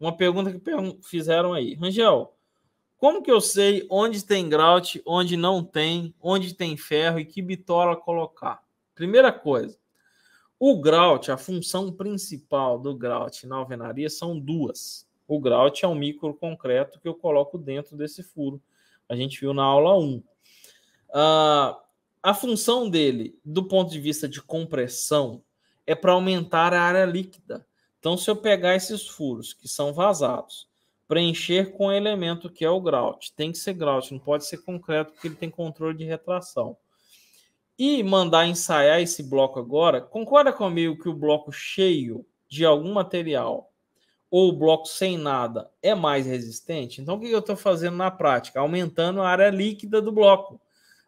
Uma pergunta que fizeram aí. Rangel, como que eu sei onde tem grout, onde não tem, onde tem ferro e que bitola colocar? Primeira coisa, o grout, a função principal do grout na alvenaria são duas. O grout é um micro concreto que eu coloco dentro desse furo. A gente viu na aula 1. Uh, ah, a função dele, do ponto de vista de compressão, é para aumentar a área líquida. Então, se eu pegar esses furos que são vazados, preencher com o elemento que é o grout, tem que ser grout, não pode ser concreto porque ele tem controle de retração. E mandar ensaiar esse bloco agora, concorda comigo que o bloco cheio de algum material ou o bloco sem nada é mais resistente? Então, o que eu estou fazendo na prática? Aumentando a área líquida do bloco.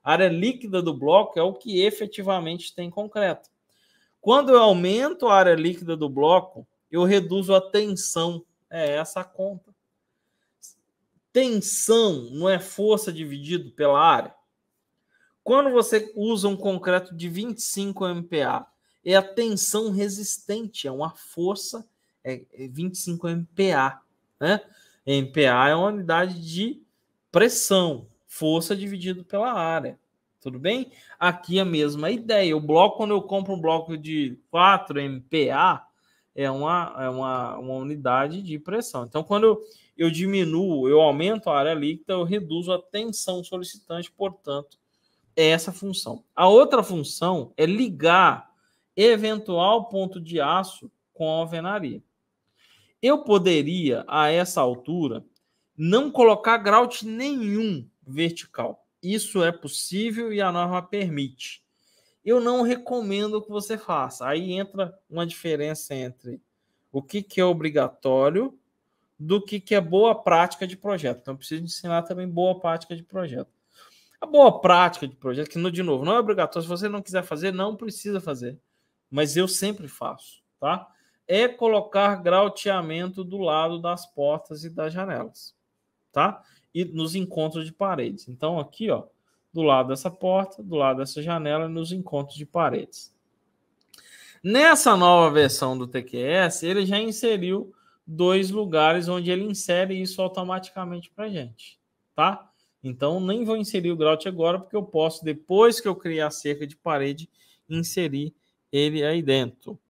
A área líquida do bloco é o que efetivamente tem concreto. Quando eu aumento a área líquida do bloco, eu reduzo a tensão. É essa a conta. Tensão não é força dividido pela área. Quando você usa um concreto de 25 MPa, é a tensão resistente, é uma força é 25 é MPa, né? MPa é uma unidade de pressão, força dividido pela área. Tudo bem? Aqui a mesma ideia. O bloco, quando eu compro um bloco de 4 MPa, é uma, é uma, uma unidade de pressão. Então, quando eu diminuo, eu aumento a área líquida, eu reduzo a tensão solicitante, portanto, é essa função. A outra função é ligar eventual ponto de aço com a alvenaria. Eu poderia, a essa altura, não colocar grout nenhum vertical. Isso é possível e a norma permite eu não recomendo que você faça. Aí entra uma diferença entre o que, que é obrigatório do que, que é boa prática de projeto. Então, eu preciso ensinar também boa prática de projeto. A boa prática de projeto, que, de novo, não é obrigatório. Se você não quiser fazer, não precisa fazer. Mas eu sempre faço, tá? É colocar grauteamento do lado das portas e das janelas, tá? E nos encontros de paredes. Então, aqui, ó, do lado dessa porta, do lado dessa janela e nos encontros de paredes. Nessa nova versão do TQS, ele já inseriu dois lugares onde ele insere isso automaticamente para gente, tá? Então, nem vou inserir o grout agora, porque eu posso, depois que eu criar a cerca de parede, inserir ele aí dentro.